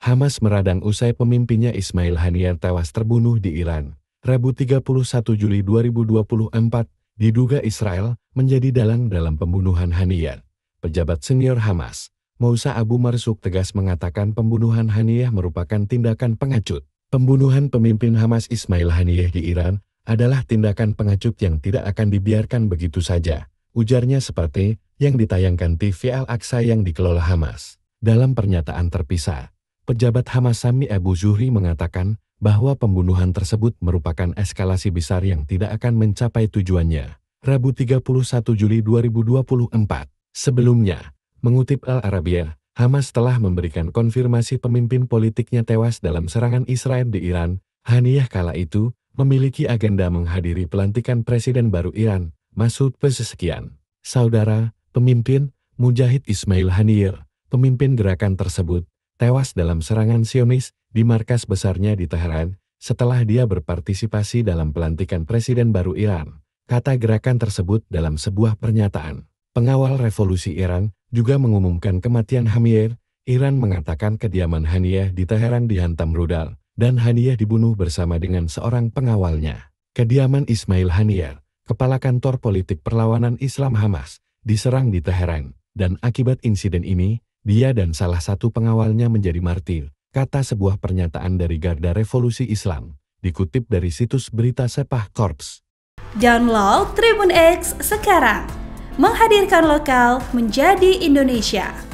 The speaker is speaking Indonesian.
Hamas meradang usai pemimpinnya Ismail Haniyeh tewas terbunuh di Iran. Rabu 31 Juli 2024, diduga Israel menjadi dalang dalam pembunuhan Haniyeh. Pejabat senior Hamas, Mausa Abu Marsuk tegas mengatakan pembunuhan Haniyeh merupakan tindakan pengacut. Pembunuhan pemimpin Hamas Ismail Haniyeh di Iran adalah tindakan pengacut yang tidak akan dibiarkan begitu saja, ujarnya seperti yang ditayangkan TV Al-Aqsa yang dikelola Hamas. Dalam pernyataan terpisah, Pejabat Hamasami Abu Zuhri mengatakan bahwa pembunuhan tersebut merupakan eskalasi besar yang tidak akan mencapai tujuannya. Rabu 31 Juli 2024. Sebelumnya, mengutip Al Arabiya, Hamas telah memberikan konfirmasi pemimpin politiknya tewas dalam serangan Israel di Iran. Haniyah kala itu memiliki agenda menghadiri pelantikan presiden baru Iran, Masud Pezeshkian. Saudara, pemimpin, Mujahid Ismail Haniyah, pemimpin gerakan tersebut, tewas dalam serangan Sionis di markas besarnya di Teheran setelah dia berpartisipasi dalam pelantikan presiden baru Iran, kata gerakan tersebut dalam sebuah pernyataan. Pengawal revolusi Iran juga mengumumkan kematian Hamir, Iran mengatakan kediaman Haniyeh di Teheran dihantam rudal, dan Haniyeh dibunuh bersama dengan seorang pengawalnya. Kediaman Ismail Haniyeh, kepala kantor politik perlawanan Islam Hamas, diserang di Teheran, dan akibat insiden ini, dia dan salah satu pengawalnya menjadi martir, kata sebuah pernyataan dari Garda Revolusi Islam, dikutip dari situs berita Sepah Korps. Download Tribun X sekarang, menghadirkan lokal menjadi Indonesia.